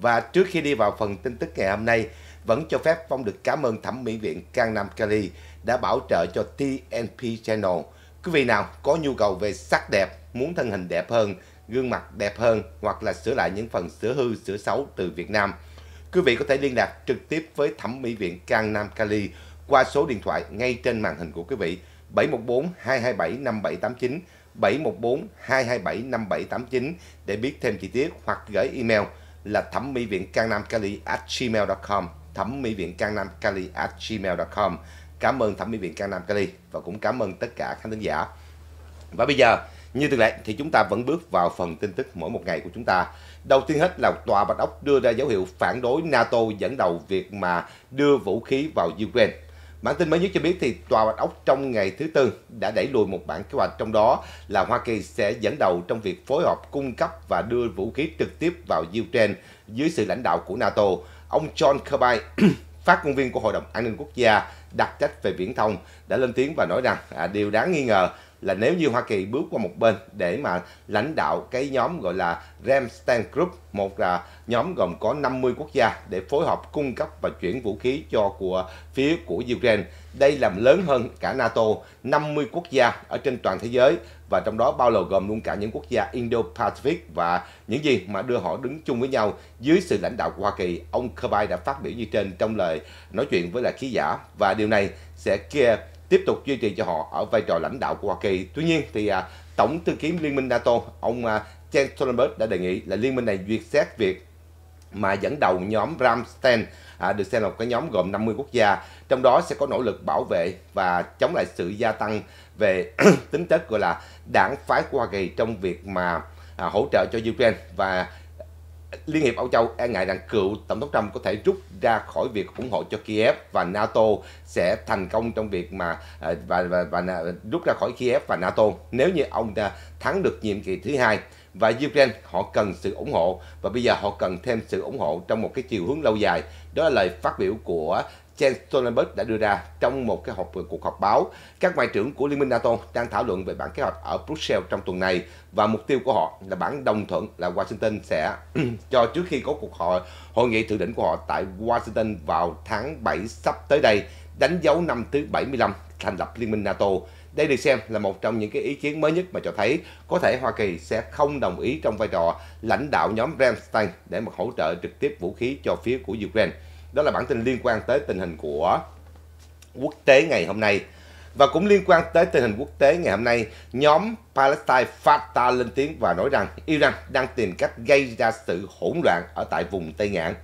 Và trước khi đi vào phần tin tức ngày hôm nay, vẫn cho phép Phong được cảm ơn Thẩm mỹ viện Gangnam Cali đã bảo trợ cho TNP Channel. Quý vị nào có nhu cầu về sắc đẹp, muốn thân hình đẹp hơn, gương mặt đẹp hơn hoặc là sửa lại những phần sửa hư, sửa xấu từ Việt Nam, quý vị có thể liên lạc trực tiếp với Thẩm mỹ viện Gangnam Cali qua số điện thoại ngay trên màn hình của quý vị 714 227 5789 714 227 5789 để biết thêm chi tiết hoặc gửi email là thẩm mỹ viện Nam Cali at gmail.com thẩm mỹ viện Nam Cali at gmail.com cảm ơn thẩm mỹ viện Nam Cali và cũng cảm ơn tất cả khán thính giả và bây giờ như thường lệ thì chúng ta vẫn bước vào phần tin tức mỗi một ngày của chúng ta. Đầu tiên hết là Tòa Bạch Ốc đưa ra dấu hiệu phản đối NATO dẫn đầu việc mà đưa vũ khí vào Ukraine. Bản tin mới nhất cho biết thì Tòa Bạch Ốc trong ngày thứ Tư đã đẩy lùi một bản kế hoạch trong đó là Hoa Kỳ sẽ dẫn đầu trong việc phối hợp cung cấp và đưa vũ khí trực tiếp vào Ukraine dưới sự lãnh đạo của NATO. Ông John Kirby, phát ngôn viên của Hội đồng An ninh Quốc gia đặc trách về viễn thông đã lên tiếng và nói rằng à, điều đáng nghi ngờ là nếu như Hoa Kỳ bước qua một bên để mà lãnh đạo cái nhóm gọi là Ramstein Group, một là nhóm gồm có 50 quốc gia để phối hợp cung cấp và chuyển vũ khí cho của phía của Ukraine. Đây làm lớn hơn cả NATO, 50 quốc gia ở trên toàn thế giới và trong đó bao gồm luôn cả những quốc gia Indo-Pacific và những gì mà đưa họ đứng chung với nhau dưới sự lãnh đạo của Hoa Kỳ. Ông Kirby đã phát biểu như trên trong lời nói chuyện với là khí giả và điều này sẽ kia tiếp tục duy trì cho họ ở vai trò lãnh đạo của Hoa Kỳ. Tuy nhiên thì à, tổng thư ký Liên minh NATO, ông à, Jens Stoltenberg đã đề nghị là liên minh này duyệt xét việc mà dẫn đầu nhóm Ramstein à, được xem là một cái nhóm gồm 50 quốc gia, trong đó sẽ có nỗ lực bảo vệ và chống lại sự gia tăng về tính chất gọi là đảng phái của Hoa Kỳ trong việc mà à, hỗ trợ cho Ukraine và Liên hiệp Âu Châu e ngại rằng cựu Tổng thống Trump có thể rút ra khỏi việc ủng hộ cho Kiev và NATO sẽ thành công trong việc mà à, và và, và, và rút ra khỏi Kiev và NATO nếu như ông thắng được nhiệm kỳ thứ hai và Ukraine họ cần sự ủng hộ và bây giờ họ cần thêm sự ủng hộ trong một cái chiều hướng lâu dài. Đó là lời phát biểu của Jens Stoltenberg đã đưa ra trong một cái họp cuộc họp báo. Các ngoại trưởng của Liên minh NATO đang thảo luận về bản kế hoạch ở Brussels trong tuần này và mục tiêu của họ là bản đồng thuận là Washington sẽ cho trước khi có cuộc hội hội nghị thượng đỉnh của họ tại Washington vào tháng 7 sắp tới đây đánh dấu năm thứ 75 thành lập Liên minh NATO. Đây được xem là một trong những cái ý kiến mới nhất mà cho thấy có thể Hoa Kỳ sẽ không đồng ý trong vai trò lãnh đạo nhóm Ramstein để mà hỗ trợ trực tiếp vũ khí cho phía của Ukraine đó là bản tin liên quan tới tình hình của quốc tế ngày hôm nay. Và cũng liên quan tới tình hình quốc tế ngày hôm nay, nhóm Palestine Fatah lên tiếng và nói rằng Iran đang tìm cách gây ra sự hỗn loạn ở tại vùng Tây Ngạn.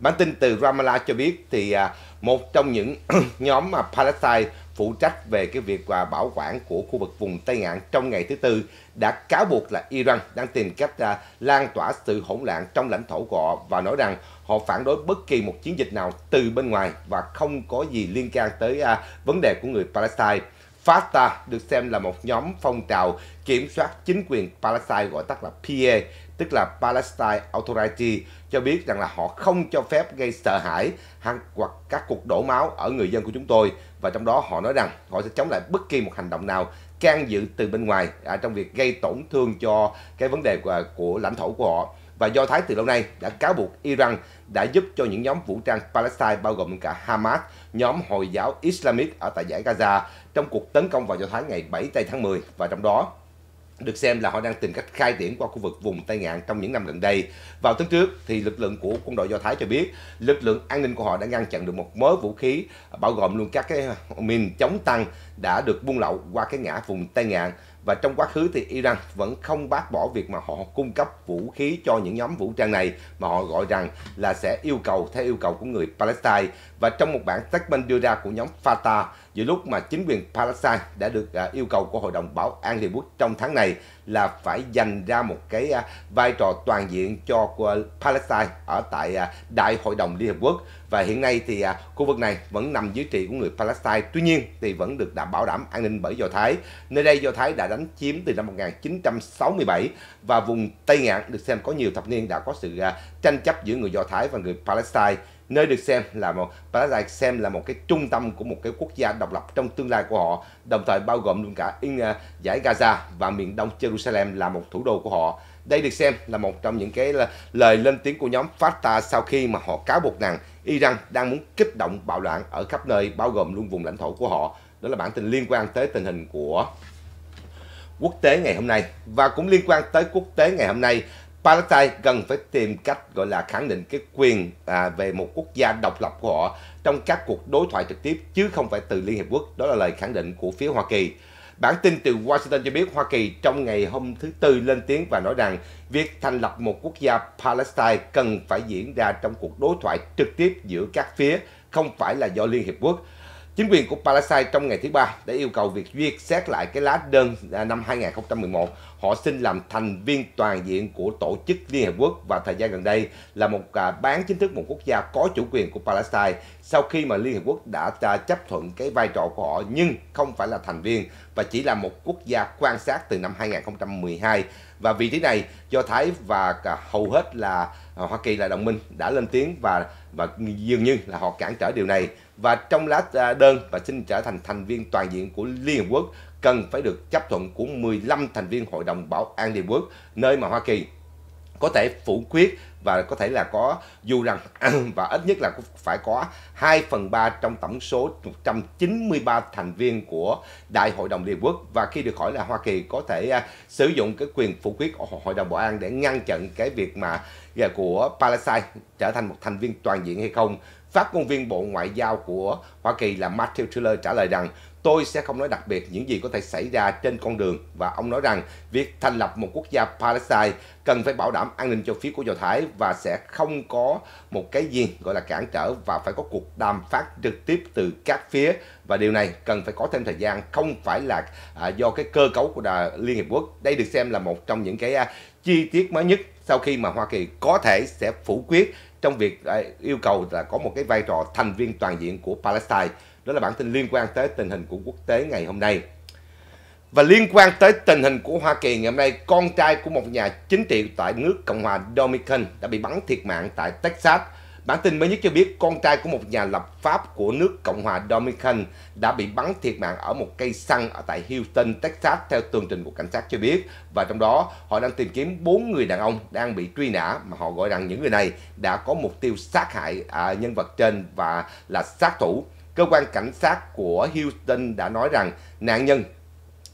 Bản tin từ Ramallah cho biết thì à, một trong những nhóm mà Palestine phụ trách về cái việc và bảo quản của khu vực vùng Tây Ngạn trong ngày thứ Tư đã cáo buộc là Iran đang tìm cách à, lan tỏa sự hỗn loạn trong lãnh thổ của họ và nói rằng họ phản đối bất kỳ một chiến dịch nào từ bên ngoài và không có gì liên quan tới à, vấn đề của người Palestine. Fatah được xem là một nhóm phong trào kiểm soát chính quyền Palestine gọi tắt là PA tức là Palestine Authority, cho biết rằng là họ không cho phép gây sợ hãi hoặc các cuộc đổ máu ở người dân của chúng tôi. Và trong đó họ nói rằng họ sẽ chống lại bất kỳ một hành động nào can dự từ bên ngoài à, trong việc gây tổn thương cho cái vấn đề của, của lãnh thổ của họ. Và Do Thái từ lâu nay đã cáo buộc Iran đã giúp cho những nhóm vũ trang Palestine bao gồm cả Hamas, nhóm Hồi giáo Islamic ở tại giải Gaza trong cuộc tấn công vào Do Thái ngày 7 tây tháng 10 và trong đó được xem là họ đang tìm cách khai triển qua khu vực vùng Tây Ngạn trong những năm gần đây. Vào tháng trước thì lực lượng của quân đội Do Thái cho biết lực lượng an ninh của họ đã ngăn chặn được một mớ vũ khí bao gồm luôn các cái mìn chống tăng đã được buôn lậu qua cái ngã vùng Tây Ngạn và trong quá khứ thì Iran vẫn không bác bỏ việc mà họ cung cấp vũ khí cho những nhóm vũ trang này mà họ gọi rằng là sẽ yêu cầu theo yêu cầu của người Palestine và trong một bản statement đưa ra của nhóm Fatah giữa lúc mà chính quyền Palestine đã được à, yêu cầu của Hội đồng Bảo an Liên Quốc trong tháng này là phải dành ra một cái à, vai trò toàn diện cho Palestine ở tại à, Đại hội đồng Liên Hợp Quốc và hiện nay thì khu vực này vẫn nằm dưới trị của người Palestine tuy nhiên thì vẫn được đảm bảo đảm an ninh bởi Do Thái nơi đây Do Thái đã đánh chiếm từ năm 1967 và vùng Tây Ngạn được xem có nhiều thập niên đã có sự tranh chấp giữa người Do Thái và người Palestine nơi được xem là một Palestine xem là một cái trung tâm của một cái quốc gia độc lập trong tương lai của họ đồng thời bao gồm luôn cả in, à, giải Gaza và miền đông Jerusalem là một thủ đô của họ đây được xem là một trong những cái lời lên tiếng của nhóm Fatah sau khi mà họ cáo buộc rằng Iran đang muốn kích động bạo loạn ở khắp nơi bao gồm luôn vùng lãnh thổ của họ đó là bản tin liên quan tới tình hình của quốc tế ngày hôm nay và cũng liên quan tới quốc tế ngày hôm nay Palestine cần phải tìm cách gọi là khẳng định cái quyền à, về một quốc gia độc lập của họ trong các cuộc đối thoại trực tiếp chứ không phải từ Liên Hiệp Quốc. Đó là lời khẳng định của phía Hoa Kỳ. Bản tin từ Washington cho biết Hoa Kỳ trong ngày hôm thứ Tư lên tiếng và nói rằng việc thành lập một quốc gia Palestine cần phải diễn ra trong cuộc đối thoại trực tiếp giữa các phía, không phải là do Liên Hiệp Quốc. Chính quyền của Palestine trong ngày thứ ba đã yêu cầu việc duyệt xét lại cái lá đơn à, năm 2011 họ xin làm thành viên toàn diện của tổ chức Liên Hợp Quốc và thời gian gần đây là một à, bán chính thức một quốc gia có chủ quyền của Palestine sau khi mà Liên Hợp Quốc đã à, chấp thuận cái vai trò của họ nhưng không phải là thành viên và chỉ là một quốc gia quan sát từ năm 2012 và vị thế này do Thái và cả hầu hết là à, Hoa Kỳ là đồng minh đã lên tiếng và và dường như là họ cản trở điều này và trong lá à, đơn và xin trở thành thành viên toàn diện của Liên Hợp Quốc cần phải được chấp thuận của 15 thành viên Hội đồng Bảo an Liên Hợp Quốc nơi mà Hoa Kỳ có thể phủ quyết và có thể là có dù rằng và ít nhất là phải có 2 phần 3 trong tổng số 193 thành viên của Đại hội đồng Liên Quốc và khi được hỏi là Hoa Kỳ có thể à, sử dụng cái quyền phủ quyết của Hội đồng Bảo an để ngăn chặn cái việc mà à, của Palestine trở thành một thành viên toàn diện hay không Phát ngôn viên Bộ Ngoại giao của Hoa Kỳ là Matthew Tiller trả lời rằng Tôi sẽ không nói đặc biệt những gì có thể xảy ra trên con đường và ông nói rằng việc thành lập một quốc gia Palestine cần phải bảo đảm an ninh cho phía của Do Thái và sẽ không có một cái gì gọi là cản trở và phải có cuộc đàm phán trực tiếp từ các phía và điều này cần phải có thêm thời gian không phải là à, do cái cơ cấu của Đà, Liên Hiệp Quốc. Đây được xem là một trong những cái à, chi tiết mới nhất sau khi mà Hoa Kỳ có thể sẽ phủ quyết trong việc à, yêu cầu là có một cái vai trò thành viên toàn diện của Palestine. Đó là bản tin liên quan tới tình hình của quốc tế ngày hôm nay. Và liên quan tới tình hình của Hoa Kỳ ngày hôm nay, con trai của một nhà chính trị tại nước Cộng hòa Dominican đã bị bắn thiệt mạng tại Texas. Bản tin mới nhất cho biết con trai của một nhà lập pháp của nước Cộng hòa Dominican đã bị bắn thiệt mạng ở một cây xăng ở tại Houston, Texas theo tường trình của cảnh sát cho biết. Và trong đó họ đang tìm kiếm bốn người đàn ông đang bị truy nã mà họ gọi rằng những người này đã có mục tiêu sát hại à, nhân vật trên và là sát thủ. Cơ quan cảnh sát của Houston đã nói rằng nạn nhân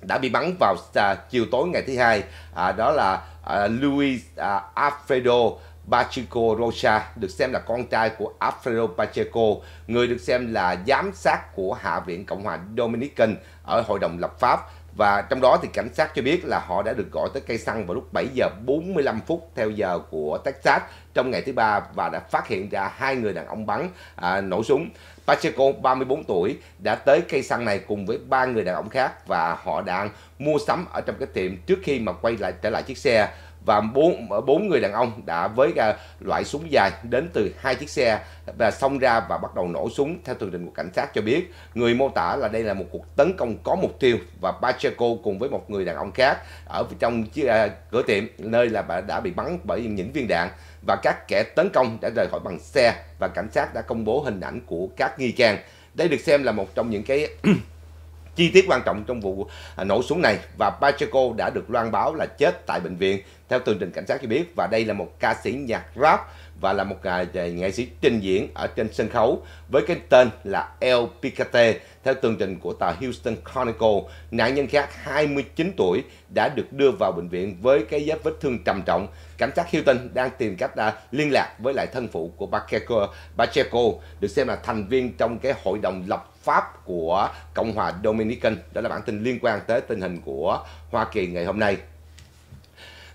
đã bị bắn vào à, chiều tối ngày thứ hai à, đó là à, Luis à, Alfredo Pacheco Rocha được xem là con trai của Alfredo Pacheco, người được xem là giám sát của Hạ viện Cộng hòa Dominican ở Hội đồng lập pháp và trong đó thì cảnh sát cho biết là họ đã được gọi tới cây xăng vào lúc 7 giờ 45 phút theo giờ của Texas trong ngày thứ ba và đã phát hiện ra hai người đàn ông bắn à, nổ súng. Pacheco, 34 tuổi, đã tới cây xăng này cùng với ba người đàn ông khác và họ đang mua sắm ở trong cái tiệm trước khi mà quay lại trở lại chiếc xe và bốn bốn người đàn ông đã với à, loại súng dài đến từ hai chiếc xe và xông ra và bắt đầu nổ súng theo tường trình của cảnh sát cho biết người mô tả là đây là một cuộc tấn công có mục tiêu và Pacheco cùng với một người đàn ông khác ở trong chiếc, à, cửa tiệm nơi là bà đã bị bắn bởi những viên đạn và các kẻ tấn công đã rời khỏi bằng xe và cảnh sát đã công bố hình ảnh của các nghi can đây được xem là một trong những cái chi tiết quan trọng trong vụ à, nổ súng này và Pacheco đã được loan báo là chết tại bệnh viện theo tường trình cảnh sát cho biết và đây là một ca sĩ nhạc rap và là một à, nghệ sĩ trình diễn ở trên sân khấu với cái tên là El Picate theo tường trình của tờ Houston Chronicle. Nạn nhân khác 29 tuổi đã được đưa vào bệnh viện với cái vết vết thương trầm trọng. Cảnh sát Houston đang tìm cách à, liên lạc với lại thân phụ của Pacheco, Pacheco được xem là thành viên trong cái hội đồng lập Pháp của Cộng hòa Dominican. Đó là bản tin liên quan tới tình hình của Hoa Kỳ ngày hôm nay.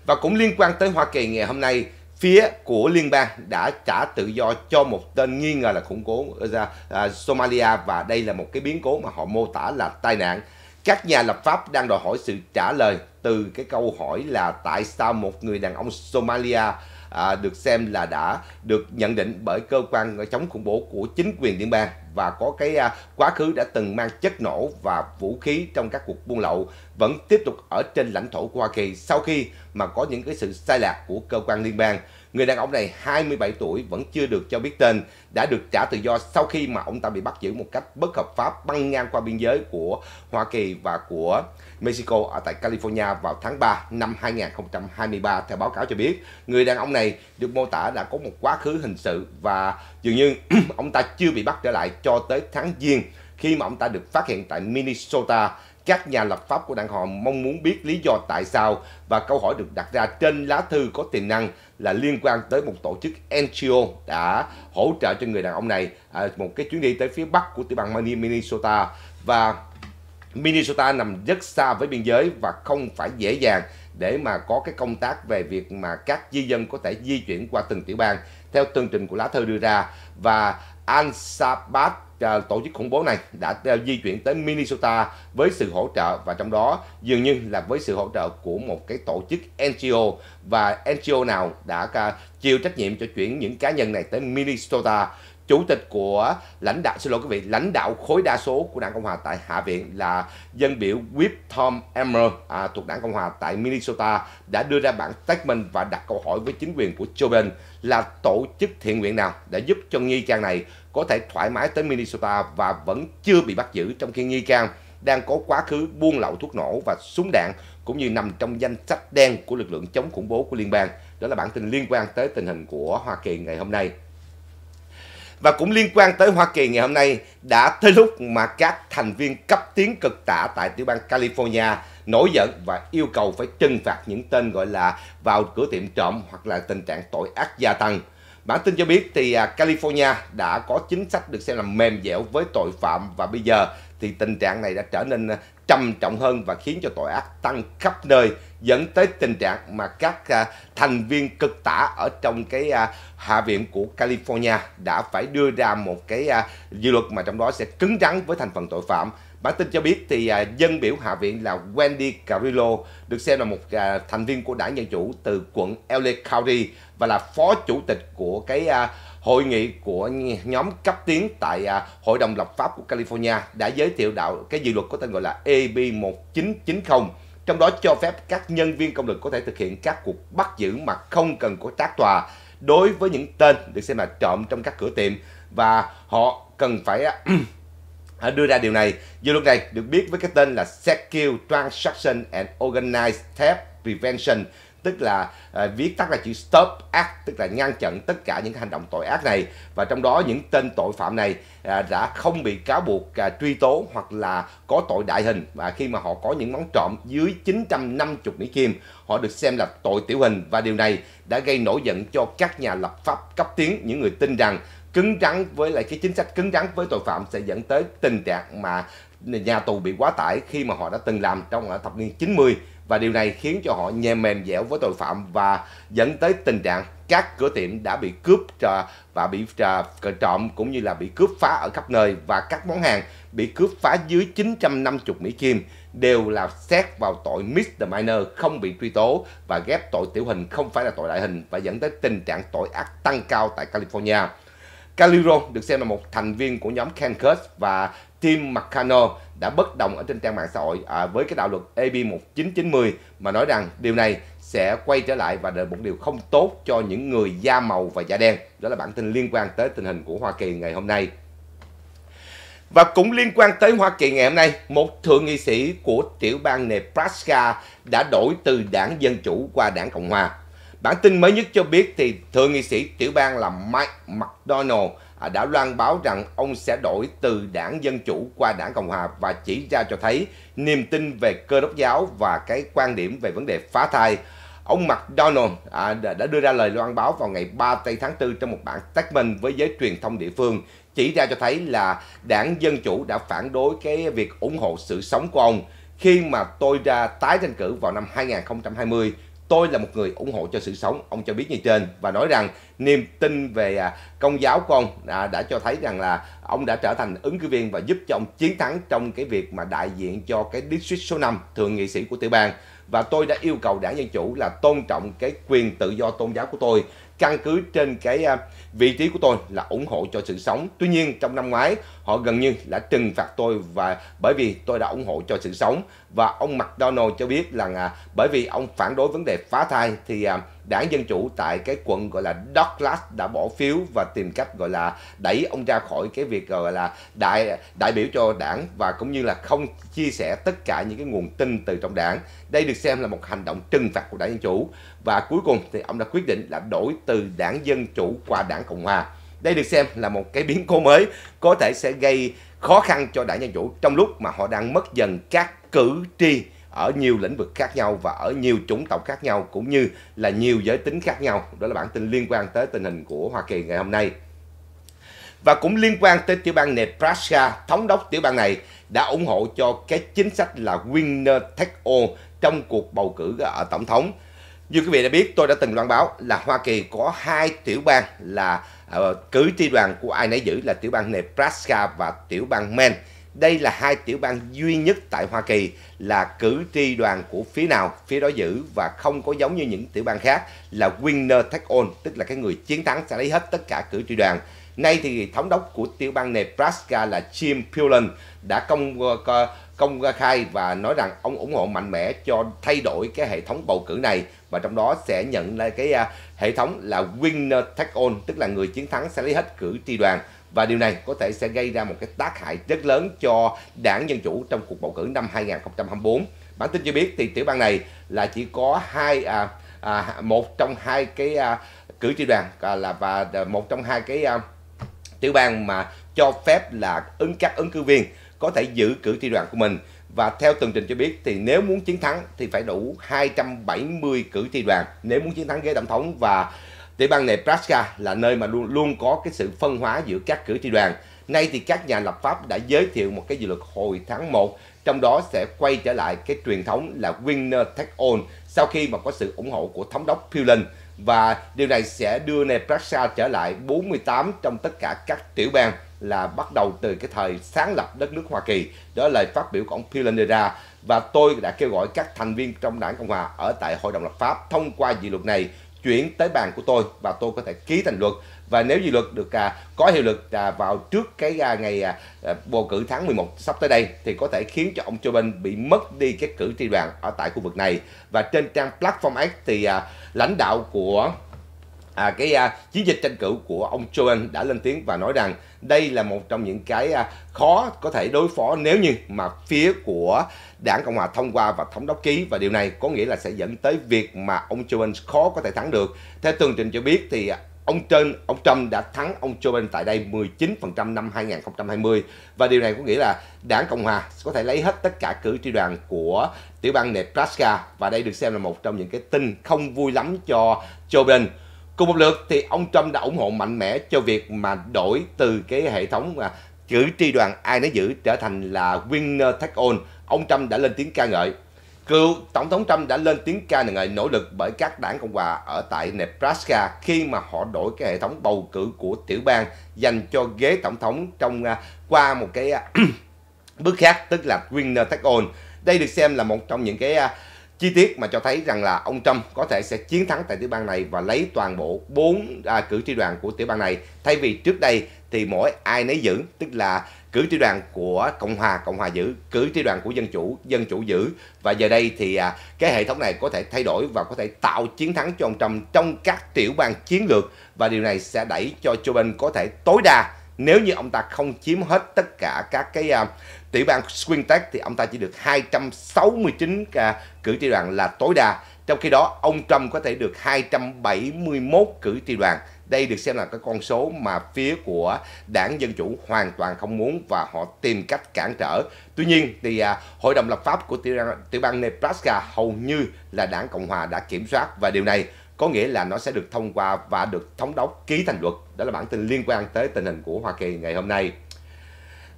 Và cũng liên quan tới Hoa Kỳ ngày hôm nay, phía của liên bang đã trả tự do cho một tên nghi ngờ là khủng cố uh, ờ, à, Somalia và đây là một cái biến cố mà họ mô tả là tai nạn. Các nhà lập pháp đang đòi hỏi sự trả lời từ cái câu hỏi là tại sao một người đàn ông Somalia à, được xem là đã được nhận định bởi cơ quan chống khủng bố của chính quyền liên bang và có cái à, quá khứ đã từng mang chất nổ và vũ khí trong các cuộc buôn lậu vẫn tiếp tục ở trên lãnh thổ của Hoa Kỳ sau khi mà có những cái sự sai lạc của cơ quan liên bang. Người đàn ông này 27 tuổi vẫn chưa được cho biết tên đã được trả tự do sau khi mà ông ta bị bắt giữ một cách bất hợp pháp băng ngang qua biên giới của Hoa Kỳ và của Mexico ở tại California vào tháng 3 năm 2023 theo báo cáo cho biết. Người đàn ông này được mô tả đã có một quá khứ hình sự và dường như ông ta chưa bị bắt trở lại cho tới tháng Giêng khi mà ông ta được phát hiện tại Minnesota các nhà lập pháp của đảng họ mong muốn biết lý do tại sao và câu hỏi được đặt ra trên lá thư có tiềm năng là liên quan tới một tổ chức NGO đã hỗ trợ cho người đàn ông này à, một cái chuyến đi tới phía bắc của tiểu bang Minnesota và Minnesota nằm rất xa với biên giới và không phải dễ dàng để mà có cái công tác về việc mà các di dân có thể di chuyển qua từng tiểu bang theo tương trình của lá thư đưa ra và Ansabat À, tổ chức khủng bố này đã à, di chuyển tới Minnesota với sự hỗ trợ và trong đó dường như là với sự hỗ trợ của một cái tổ chức NGO và NGO nào đã à, chịu trách nhiệm cho chuyển những cá nhân này tới Minnesota chủ tịch của lãnh đạo xin lỗi quý vị lãnh đạo khối đa số của đảng cộng hòa tại hạ viện là dân biểu whip tom emmer à, thuộc đảng cộng hòa tại minnesota đã đưa ra bản statement và đặt câu hỏi với chính quyền của joe biden là tổ chức thiện nguyện nào đã giúp cho nghi can này có thể thoải mái tới Minnesota và vẫn chưa bị bắt giữ trong khi nghi can đang có quá khứ buôn lậu thuốc nổ và súng đạn cũng như nằm trong danh sách đen của lực lượng chống khủng bố của liên bang. Đó là bản tin liên quan tới tình hình của Hoa Kỳ ngày hôm nay. Và cũng liên quan tới Hoa Kỳ ngày hôm nay đã tới lúc mà các thành viên cấp tiến cực tả tại tiểu bang California nổi giận và yêu cầu phải trừng phạt những tên gọi là vào cửa tiệm trộm hoặc là tình trạng tội ác gia tăng. Bản tin cho biết thì à, California đã có chính sách được xem là mềm dẻo với tội phạm và bây giờ thì tình trạng này đã trở nên à, trầm trọng hơn và khiến cho tội ác tăng khắp nơi dẫn tới tình trạng mà các à, thành viên cực tả ở trong cái hạ viện của California đã phải đưa ra một cái dự luật mà trong đó sẽ cứng rắn với thành phần tội phạm Bản tin cho biết thì à, dân biểu Hạ viện là Wendy Carrillo được xem là một à, thành viên của đảng Dân Chủ từ quận LA County và là phó chủ tịch của cái à, hội nghị của nhóm cấp tiến tại à, Hội đồng lập pháp của California đã giới thiệu đạo cái dự luật có tên gọi là AB 1990 trong đó cho phép các nhân viên công lực có thể thực hiện các cuộc bắt giữ mà không cần có trác tòa đối với những tên được xem là trộm trong các cửa tiệm và họ cần phải à, Họ đưa ra điều này. Dự luật này được biết với cái tên là Secure Transaction and Organized Theft Prevention tức là à, viết tắt là chữ stop act tức là ngăn chặn tất cả những hành động tội ác này và trong đó những tên tội phạm này à, đã không bị cáo buộc à, truy tố hoặc là có tội đại hình và khi mà họ có những món trộm dưới 950 mỹ kim họ được xem là tội tiểu hình và điều này đã gây nổi giận cho các nhà lập pháp cấp tiến những người tin rằng cứng rắn với lại cái chính sách cứng rắn với tội phạm sẽ dẫn tới tình trạng mà nhà tù bị quá tải khi mà họ đã từng làm trong thập niên 90 và điều này khiến cho họ nhem mềm dẻo với tội phạm và dẫn tới tình trạng các cửa tiệm đã bị cướp và bị trộm cũng như là bị cướp phá ở khắp nơi và các món hàng bị cướp phá dưới 950 Mỹ Kim đều là xét vào tội misdemeanor không bị truy tố và ghép tội tiểu hình không phải là tội đại hình và dẫn tới tình trạng tội ác tăng cao tại California. Caliro được xem là một thành viên của nhóm Cancus và Tim McConnell đã bất đồng ở trên trang mạng xã hội à, với cái đạo luật AB 1990 mà nói rằng điều này sẽ quay trở lại và là một điều không tốt cho những người da màu và da đen. Đó là bản tin liên quan tới tình hình của Hoa Kỳ ngày hôm nay. Và cũng liên quan tới Hoa Kỳ ngày hôm nay, một thượng nghị sĩ của tiểu bang Nebraska đã đổi từ đảng Dân Chủ qua đảng Cộng Hòa Bản tin mới nhất cho biết thì thượng nghị sĩ tiểu bang là Mike McDonald à, đã loan báo rằng ông sẽ đổi từ đảng Dân Chủ qua đảng Cộng Hòa và chỉ ra cho thấy niềm tin về cơ đốc giáo và cái quan điểm về vấn đề phá thai. Ông McDonald à, đã đưa ra lời loan báo vào ngày 3 tây tháng 4 trong một bản statement với giới truyền thông địa phương chỉ ra cho thấy là đảng Dân Chủ đã phản đối cái việc ủng hộ sự sống của ông khi mà tôi ra tái tranh cử vào năm 2020 tôi là một người ủng hộ cho sự sống ông cho biết như trên và nói rằng niềm tin về à, công giáo con đã, à, đã cho thấy rằng là ông đã trở thành ứng cử viên và giúp cho ông chiến thắng trong cái việc mà đại diện cho cái district số 5 thượng nghị sĩ của tiểu bang và tôi đã yêu cầu đảng dân chủ là tôn trọng cái quyền tự do tôn giáo của tôi căn cứ trên cái à, vị trí của tôi là ủng hộ cho sự sống tuy nhiên trong năm ngoái họ gần như đã trừng phạt tôi và bởi vì tôi đã ủng hộ cho sự sống và ông McDonald cho biết là à, bởi vì ông phản đối vấn đề phá thai thì à, đảng Dân Chủ tại cái quận gọi là Douglas đã bỏ phiếu và tìm cách gọi là đẩy ông ra khỏi cái việc gọi là đại đại biểu cho đảng và cũng như là không chia sẻ tất cả những cái nguồn tin từ trong đảng. Đây được xem là một hành động trừng phạt của đảng Dân Chủ và cuối cùng thì ông đã quyết định là đổi từ đảng Dân Chủ qua đảng Cộng Hòa. Đây được xem là một cái biến cố mới có thể sẽ gây khó khăn cho đảng Dân Chủ trong lúc mà họ đang mất dần các cử tri ở nhiều lĩnh vực khác nhau và ở nhiều chủng tộc khác nhau cũng như là nhiều giới tính khác nhau. Đó là bản tin liên quan tới tình hình của Hoa Kỳ ngày hôm nay. Và cũng liên quan tới tiểu bang Nebraska, thống đốc tiểu bang này đã ủng hộ cho cái chính sách là winner take all trong cuộc bầu cử ở tổng thống. Như quý vị đã biết, tôi đã từng loan báo là Hoa Kỳ có hai tiểu bang là uh, cử tri đoàn của ai nấy giữ là tiểu bang Nebraska và tiểu bang Maine đây là hai tiểu bang duy nhất tại Hoa Kỳ là cử tri đoàn của phía nào, phía đó giữ và không có giống như những tiểu bang khác là winner take all, tức là cái người chiến thắng sẽ lấy hết tất cả cử tri đoàn. Nay thì thống đốc của tiểu bang Nebraska là Jim Pullen đã công ờ, công khai và nói rằng ông ủng hộ mạnh mẽ cho thay đổi cái hệ thống bầu cử này và trong đó sẽ nhận lại cái à, hệ thống là winner take all, tức là người chiến thắng sẽ lấy hết cử tri đoàn và điều này có thể sẽ gây ra một cái tác hại rất lớn cho đảng Dân Chủ trong cuộc bầu cử năm 2024. Bản tin cho biết thì tiểu bang này là chỉ có hai à, à, một trong hai cái à, cử tri đoàn à, là và một trong hai cái à, tiểu bang mà cho phép là ứng các ứng cử viên có thể giữ cử tri đoàn của mình và theo tường trình cho biết thì nếu muốn chiến thắng thì phải đủ 270 cử tri đoàn nếu muốn chiến thắng ghế tổng thống và Tiểu bang Nebraska là nơi mà luôn luôn có cái sự phân hóa giữa các cử tri đoàn. Nay thì các nhà lập pháp đã giới thiệu một cái dự luật hồi tháng 1, trong đó sẽ quay trở lại cái truyền thống là winner take all sau khi mà có sự ủng hộ của thống đốc Pullen và điều này sẽ đưa Nebraska trở lại 48 trong tất cả các tiểu bang là bắt đầu từ cái thời sáng lập đất nước Hoa Kỳ. Đó là lời phát biểu của ông đưa ra và tôi đã kêu gọi các thành viên trong đảng Cộng hòa ở tại Hội đồng lập pháp thông qua dự luật này chuyển tới bàn của tôi và tôi có thể ký thành luật và nếu như luật được à, có hiệu lực à, vào trước cái à, ngày bầu cử tháng 11 sắp tới đây thì có thể khiến cho ông Joe Biden bị mất đi cái cử tri đoàn ở tại khu vực này và trên trang Platform X thì lãnh đạo của à, cái à, chiến dịch tranh cử của ông Joe đã lên tiếng và nói rằng đây là một trong những cái à, khó có thể đối phó nếu như mà phía của đảng Cộng hòa thông qua và thống đốc ký và điều này có nghĩa là sẽ dẫn tới việc mà ông Joe khó có thể thắng được. Theo tường trình cho biết thì à, ông trên ông Trump đã thắng ông Joe Biden tại đây 19% năm 2020 và điều này có nghĩa là đảng Cộng hòa có thể lấy hết tất cả cử tri đoàn của tiểu bang Nebraska và đây được xem là một trong những cái tin không vui lắm cho Joe Biden cùng một lượt thì ông Trump đã ủng hộ mạnh mẽ cho việc mà đổi từ cái hệ thống mà cử tri đoàn ai nấy giữ trở thành là winner take all. Ông Trump đã lên tiếng ca ngợi. Cựu Tổng thống Trump đã lên tiếng ca ngợi nỗ lực bởi các đảng Cộng hòa ở tại Nebraska khi mà họ đổi cái hệ thống bầu cử của tiểu bang dành cho ghế Tổng thống trong à, qua một cái à, bước khác tức là winner take all. Đây được xem là một trong những cái à, chi tiết mà cho thấy rằng là ông Trump có thể sẽ chiến thắng tại tiểu bang này và lấy toàn bộ 4 à, cử tri đoàn của tiểu bang này thay vì trước đây thì mỗi ai nấy giữ tức là cử tri đoàn của Cộng hòa Cộng hòa giữ cử tri đoàn của dân chủ dân chủ giữ và giờ đây thì à, cái hệ thống này có thể thay đổi và có thể tạo chiến thắng cho ông Trump trong các tiểu bang chiến lược và điều này sẽ đẩy cho Joe Biden có thể tối đa nếu như ông ta không chiếm hết tất cả các cái à, tiểu bang swing state thì ông ta chỉ được 269 ca cử tri đoàn là tối đa trong khi đó ông Trump có thể được 271 cử tri đoàn đây được xem là cái con số mà phía của đảng Dân Chủ hoàn toàn không muốn và họ tìm cách cản trở. Tuy nhiên thì à, Hội đồng lập pháp của tiểu, tiểu bang Nebraska hầu như là đảng Cộng Hòa đã kiểm soát và điều này có nghĩa là nó sẽ được thông qua và được thống đốc ký thành luật. Đó là bản tin liên quan tới tình hình của Hoa Kỳ ngày hôm nay.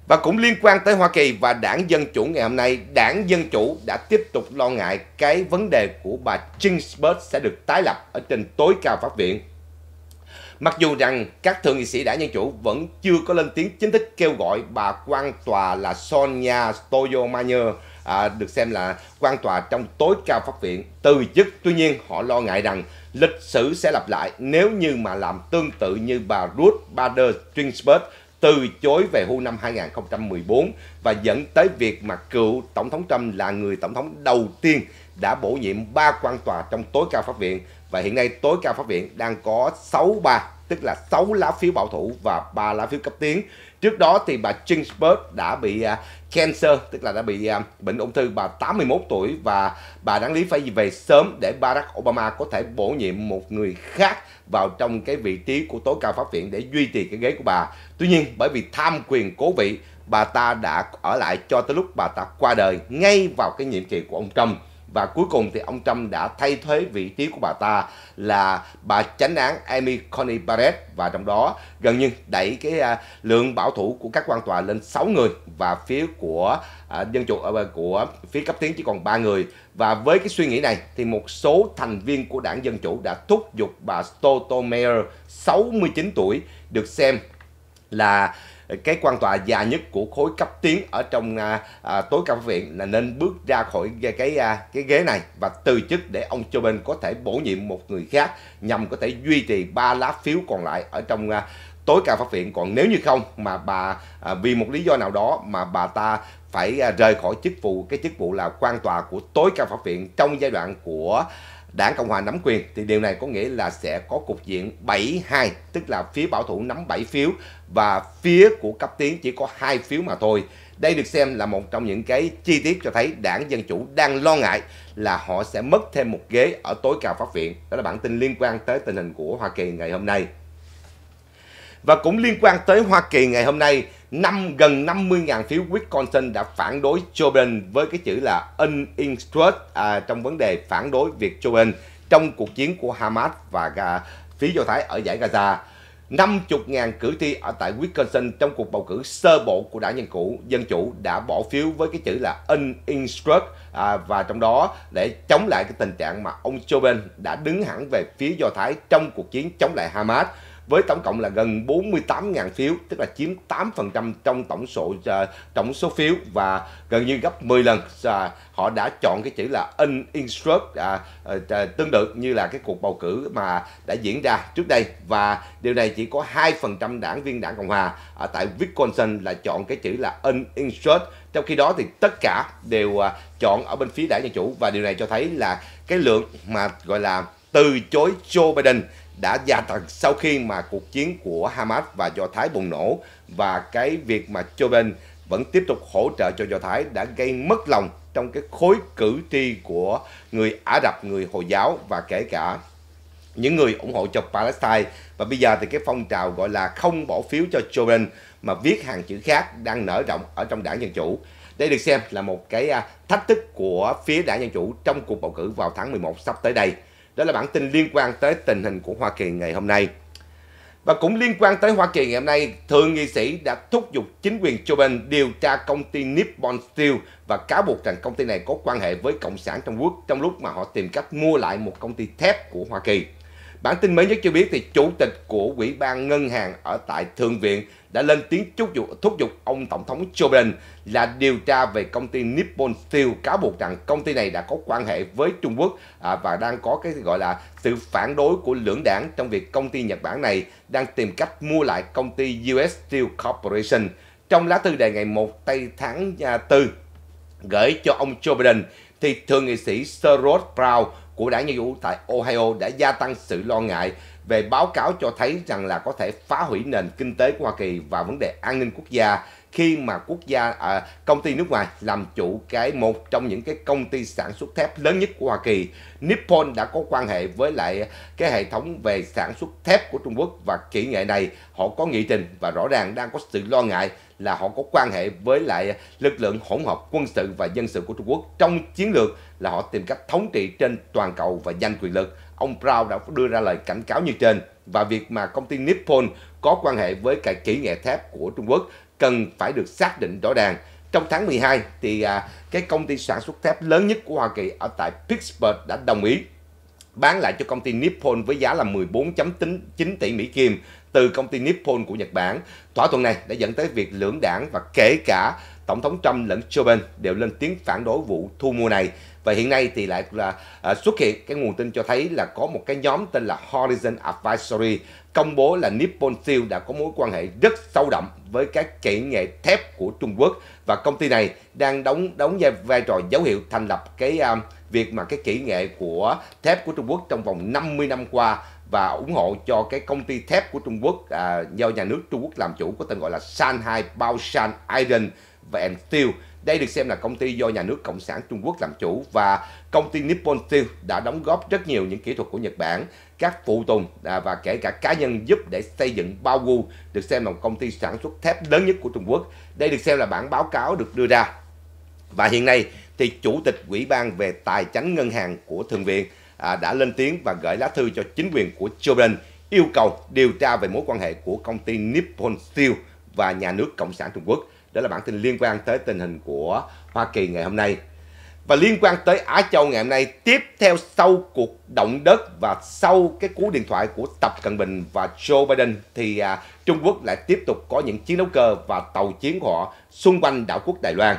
Và cũng liên quan tới Hoa Kỳ và đảng Dân Chủ ngày hôm nay, đảng Dân Chủ đã tiếp tục lo ngại cái vấn đề của bà Ginsburg sẽ được tái lập ở trên tối cao pháp viện. Mặc dù rằng các thượng nghị sĩ đảng Dân Chủ vẫn chưa có lên tiếng chính thức kêu gọi bà quan tòa là Sonia Stoyamayer à, được xem là quan tòa trong tối cao pháp viện từ chức. Tuy nhiên họ lo ngại rằng lịch sử sẽ lặp lại nếu như mà làm tương tự như bà Ruth Bader Ginsburg từ chối về hưu năm 2014 và dẫn tới việc mà cựu Tổng thống Trump là người Tổng thống đầu tiên đã bổ nhiệm ba quan tòa trong tối cao pháp viện và hiện nay tối cao pháp viện đang có 6 ba tức là 6 lá phiếu bảo thủ và 3 lá phiếu cấp tiến. Trước đó thì bà Ginsburg đã bị à, cancer, tức là đã bị à, bệnh ung thư bà 81 tuổi và bà đáng lý phải về sớm để Barack Obama có thể bổ nhiệm một người khác vào trong cái vị trí của tối cao pháp viện để duy trì cái ghế của bà. Tuy nhiên bởi vì tham quyền cố vị, bà ta đã ở lại cho tới lúc bà ta qua đời ngay vào cái nhiệm kỳ của ông Trump và cuối cùng thì ông Trump đã thay thế vị trí của bà ta là bà chánh án Amy Coney Barrett và trong đó gần như đẩy cái à, lượng bảo thủ của các quan tòa lên 6 người và phía của à, dân chủ à, của phía cấp tiến chỉ còn 3 người và với cái suy nghĩ này thì một số thành viên của đảng Dân Chủ đã thúc giục bà Stotomayor 69 tuổi được xem là cái quan tòa già nhất của khối cấp tiến ở trong à, à, tối cao pháp viện là nên bước ra khỏi cái cái, à, cái ghế này và từ chức để ông Joe Biden có thể bổ nhiệm một người khác nhằm có thể duy trì ba lá phiếu còn lại ở trong à, tối cao pháp viện còn nếu như không mà bà à, vì một lý do nào đó mà bà ta phải à, rời khỏi chức vụ cái chức vụ là quan tòa của tối cao pháp viện trong giai đoạn của đảng Cộng hòa nắm quyền thì điều này có nghĩa là sẽ có cục diện 7-2 tức là phía bảo thủ nắm 7 phiếu và phía của cấp tiến chỉ có 2 phiếu mà thôi. Đây được xem là một trong những cái chi tiết cho thấy đảng Dân Chủ đang lo ngại là họ sẽ mất thêm một ghế ở tối cao pháp viện. Đó là bản tin liên quan tới tình hình của Hoa Kỳ ngày hôm nay. Và cũng liên quan tới Hoa Kỳ ngày hôm nay năm gần 50.000 phiếu Wisconsin đã phản đối Joe Biden với cái chữ là uninterested à, trong vấn đề phản đối việc Joe Biden trong cuộc chiến của Hamas và à, phía Do Thái ở giải Gaza. 50.000 cử tri ở tại Wisconsin trong cuộc bầu cử sơ bộ của đảng nhân Chủ, Dân Chủ đã bỏ phiếu với cái chữ là uninstruct à, và trong đó để chống lại cái tình trạng mà ông Joe Biden đã đứng hẳn về phía Do Thái trong cuộc chiến chống lại Hamas với tổng cộng là gần 48.000 phiếu tức là chiếm 8% trong tổng số uh, tổng số phiếu và gần như gấp 10 lần uh, họ đã chọn cái chữ là uninstruct uh, uh, tương tự như là cái cuộc bầu cử mà đã diễn ra trước đây và điều này chỉ có 2% đảng viên đảng Cộng hòa ở tại Wisconsin là chọn cái chữ là uninstruct trong khi đó thì tất cả đều uh, chọn ở bên phía đảng Dân Chủ và điều này cho thấy là cái lượng mà gọi là từ chối Joe Biden đã gia tăng sau khi mà cuộc chiến của Hamas và Do Thái bùng nổ và cái việc mà Joe Biden vẫn tiếp tục hỗ trợ cho Do Thái đã gây mất lòng trong cái khối cử tri của người Ả Rập, người Hồi giáo và kể cả những người ủng hộ cho Palestine và bây giờ thì cái phong trào gọi là không bỏ phiếu cho Joe Biden mà viết hàng chữ khác đang nở rộng ở trong đảng Dân Chủ. Đây được xem là một cái à, thách thức của phía đảng Dân Chủ trong cuộc bầu cử vào tháng 11 sắp tới đây. Đó là bản tin liên quan tới tình hình của Hoa Kỳ ngày hôm nay. Và cũng liên quan tới Hoa Kỳ ngày hôm nay, Thượng nghị sĩ đã thúc giục chính quyền Joe Biden điều tra công ty Nippon Steel và cáo buộc rằng công ty này có quan hệ với Cộng sản Trung quốc trong lúc mà họ tìm cách mua lại một công ty thép của Hoa Kỳ. Bản tin mới nhất cho biết thì chủ tịch của Ủy ban ngân hàng ở tại Thượng viện đã lên tiếng thúc giục, thúc giục ông Tổng thống Joe Biden là điều tra về công ty Nippon Steel cáo buộc rằng công ty này đã có quan hệ với Trung Quốc à, và đang có cái gọi là sự phản đối của lưỡng đảng trong việc công ty Nhật Bản này đang tìm cách mua lại công ty US Steel Corporation. Trong lá thư đề ngày 1 tây tháng 4 à, gửi cho ông Joe Biden thì thượng nghị sĩ sir Sherrod Brown của đảng Dân Chủ tại Ohio đã gia tăng sự lo ngại về báo cáo cho thấy rằng là có thể phá hủy nền kinh tế của Hoa Kỳ và vấn đề an ninh quốc gia khi mà quốc gia à, công ty nước ngoài làm chủ cái một trong những cái công ty sản xuất thép lớn nhất của Hoa Kỳ. Nippon đã có quan hệ với lại cái hệ thống về sản xuất thép của Trung Quốc và kỹ nghệ này họ có nghị trình và rõ ràng đang có sự lo ngại là họ có quan hệ với lại lực lượng hỗn hợp quân sự và dân sự của Trung Quốc trong chiến lược là họ tìm cách thống trị trên toàn cầu và giành quyền lực. Ông Brown đã đưa ra lời cảnh cáo như trên và việc mà công ty Nippon có quan hệ với cả kỹ nghệ thép của Trung Quốc cần phải được xác định rõ ràng. Trong tháng 12 thì à, cái công ty sản xuất thép lớn nhất của Hoa Kỳ ở tại Pittsburgh đã đồng ý bán lại cho công ty Nippon với giá là 14.9 tỷ Mỹ Kim từ công ty Nippon của Nhật Bản. Thỏa thuận này đã dẫn tới việc lưỡng đảng và kể cả Tổng thống Trump lẫn Joe Biden đều lên tiếng phản đối vụ thu mua này và hiện nay thì lại là à, xuất hiện cái nguồn tin cho thấy là có một cái nhóm tên là Horizon Advisory công bố là Nippon Steel đã có mối quan hệ rất sâu đậm với các kỹ nghệ thép của Trung Quốc và công ty này đang đóng đóng vai trò dấu hiệu thành lập cái à, việc mà cái kỹ nghệ của thép của Trung Quốc trong vòng 50 năm qua và ủng hộ cho cái công ty thép của Trung Quốc à, do nhà nước Trung Quốc làm chủ có tên gọi là Shanghai Baoshan Iron và Steel đây được xem là công ty do nhà nước Cộng sản Trung Quốc làm chủ và công ty Nippon Steel đã đóng góp rất nhiều những kỹ thuật của Nhật Bản, các phụ tùng à, và kể cả cá nhân giúp để xây dựng Baowu được xem là một công ty sản xuất thép lớn nhất của Trung Quốc. Đây được xem là bản báo cáo được đưa ra. Và hiện nay thì Chủ tịch Ủy ban về Tài chánh Ngân hàng của Thượng viện à, đã lên tiếng và gửi lá thư cho chính quyền của Jordan yêu cầu điều tra về mối quan hệ của công ty Nippon Steel và nhà nước Cộng sản Trung Quốc. Đó là bản tin liên quan tới tình hình của Hoa Kỳ ngày hôm nay. Và liên quan tới Á Châu ngày hôm nay, tiếp theo sau cuộc động đất và sau cái cú điện thoại của Tập Cận Bình và Joe Biden thì à, Trung Quốc lại tiếp tục có những chiến đấu cơ và tàu chiến của họ xung quanh đảo quốc Đài Loan.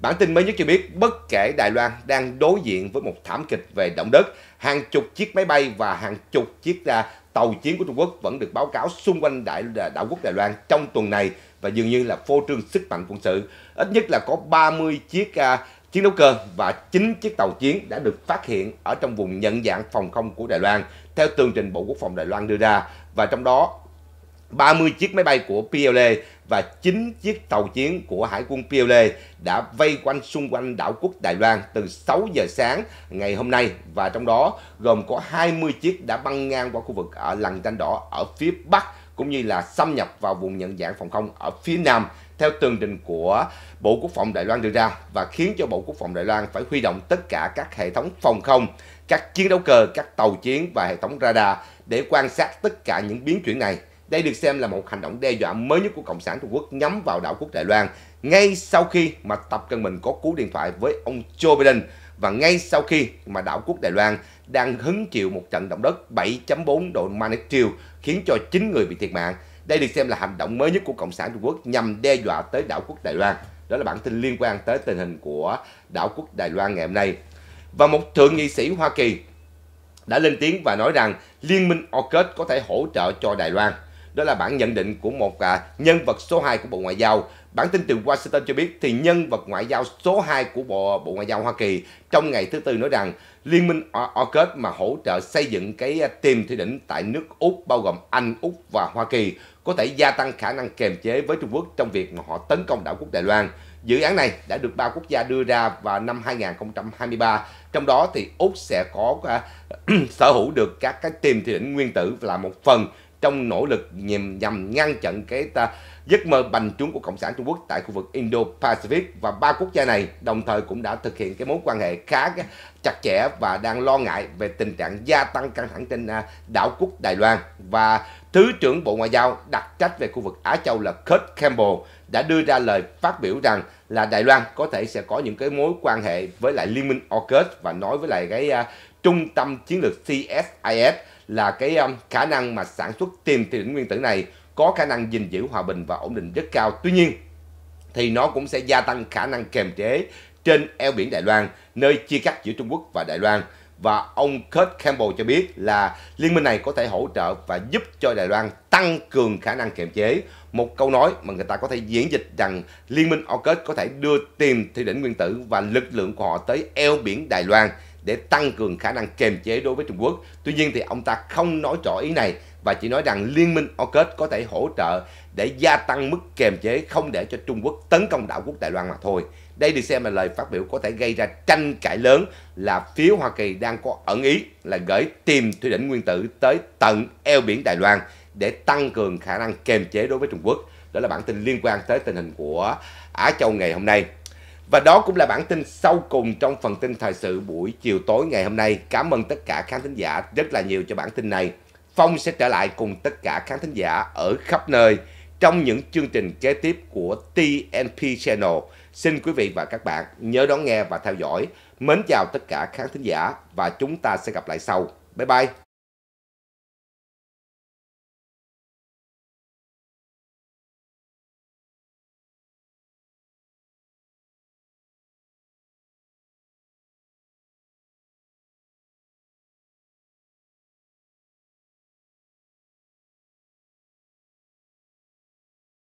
Bản tin mới nhất cho biết bất kể Đài Loan đang đối diện với một thảm kịch về động đất, hàng chục chiếc máy bay và hàng chục chiếc à, tàu chiến của Trung Quốc vẫn được báo cáo xung quanh đại đảo quốc Đài Loan trong tuần này và dường như là phô trương sức mạnh quân sự. Ít nhất là có 30 chiếc uh, chiến đấu cơ và 9 chiếc tàu chiến đã được phát hiện ở trong vùng nhận dạng phòng không của Đài Loan theo tường trình Bộ Quốc phòng Đài Loan đưa ra và trong đó 30 chiếc máy bay của PLA và 9 chiếc tàu chiến của Hải quân PLA đã vây quanh xung quanh đảo quốc Đài Loan từ 6 giờ sáng ngày hôm nay và trong đó gồm có 20 chiếc đã băng ngang qua khu vực ở lằn ranh đỏ ở phía Bắc cũng như là xâm nhập vào vùng nhận dạng phòng không ở phía Nam theo tường trình của Bộ Quốc phòng Đài Loan đưa ra và khiến cho Bộ Quốc phòng Đài Loan phải huy động tất cả các hệ thống phòng không, các chiến đấu cơ, các tàu chiến và hệ thống radar để quan sát tất cả những biến chuyển này đây được xem là một hành động đe dọa mới nhất của Cộng sản Trung Quốc nhắm vào đảo quốc Đài Loan ngay sau khi mà Tập Cận Bình có cú điện thoại với ông Joe Biden và ngay sau khi mà đảo quốc Đài Loan đang hứng chịu một trận động đất 7.4 độ magnitude khiến cho 9 người bị thiệt mạng. Đây được xem là hành động mới nhất của Cộng sản Trung Quốc nhằm đe dọa tới đảo quốc Đài Loan. Đó là bản tin liên quan tới tình hình của đảo quốc Đài Loan ngày hôm nay. Và một thượng nghị sĩ Hoa Kỳ đã lên tiếng và nói rằng Liên minh AUKUS có thể hỗ trợ cho Đài Loan đó là bản nhận định của một à, nhân vật số 2 của Bộ Ngoại giao. Bản tin từ Washington cho biết thì nhân vật ngoại giao số 2 của Bộ Bộ Ngoại giao Hoa Kỳ trong ngày thứ Tư nói rằng Liên minh AUKUS mà hỗ trợ xây dựng cái à, tìm thủy đỉnh tại nước Úc bao gồm Anh, Úc và Hoa Kỳ có thể gia tăng khả năng kiềm chế với Trung Quốc trong việc mà họ tấn công đảo quốc Đài Loan. Dự án này đã được ba quốc gia đưa ra vào năm 2023, trong đó thì Úc sẽ có uh, sở hữu được các cái tìm thủy đỉnh nguyên tử là một phần trong nỗ lực nhằm, nhằm ngăn chặn cái ta, giấc mơ bành trướng của Cộng sản Trung Quốc tại khu vực Indo-Pacific và ba quốc gia này đồng thời cũng đã thực hiện cái mối quan hệ khá chặt chẽ và đang lo ngại về tình trạng gia tăng căng thẳng trên à, đảo quốc Đài Loan và Thứ trưởng Bộ Ngoại giao đặc trách về khu vực Á Châu là Kurt Campbell đã đưa ra lời phát biểu rằng là Đài Loan có thể sẽ có những cái mối quan hệ với lại Liên minh AUKUS và nói với lại cái uh, trung tâm chiến lược CSIS là cái um, khả năng mà sản xuất tiềm tiền đỉnh nguyên tử này có khả năng gìn giữ hòa bình và ổn định rất cao. Tuy nhiên thì nó cũng sẽ gia tăng khả năng kềm chế trên eo biển Đài Loan, nơi chia cắt giữa Trung Quốc và Đài Loan. Và ông Kurt Campbell cho biết là liên minh này có thể hỗ trợ và giúp cho Đài Loan tăng cường khả năng kiềm chế. Một câu nói mà người ta có thể diễn dịch rằng liên minh AUKUS có thể đưa tìm thi đỉnh nguyên tử và lực lượng của họ tới eo biển Đài Loan để tăng cường khả năng kiềm chế đối với Trung Quốc. Tuy nhiên thì ông ta không nói rõ ý này và chỉ nói rằng Liên minh OCAS có thể hỗ trợ để gia tăng mức kiềm chế không để cho Trung Quốc tấn công đảo quốc Đài Loan mà thôi. Đây được xem là lời phát biểu có thể gây ra tranh cãi lớn là phía Hoa Kỳ đang có ẩn ý là gửi tìm thủy đỉnh nguyên tử tới tận eo biển Đài Loan để tăng cường khả năng kiềm chế đối với Trung Quốc. Đó là bản tin liên quan tới tình hình của Á Châu ngày hôm nay. Và đó cũng là bản tin sau cùng trong phần tin thời sự buổi chiều tối ngày hôm nay. Cảm ơn tất cả khán thính giả rất là nhiều cho bản tin này. Phong sẽ trở lại cùng tất cả khán thính giả ở khắp nơi trong những chương trình kế tiếp của TNP Channel. Xin quý vị và các bạn nhớ đón nghe và theo dõi. Mến chào tất cả khán thính giả và chúng ta sẽ gặp lại sau. Bye bye!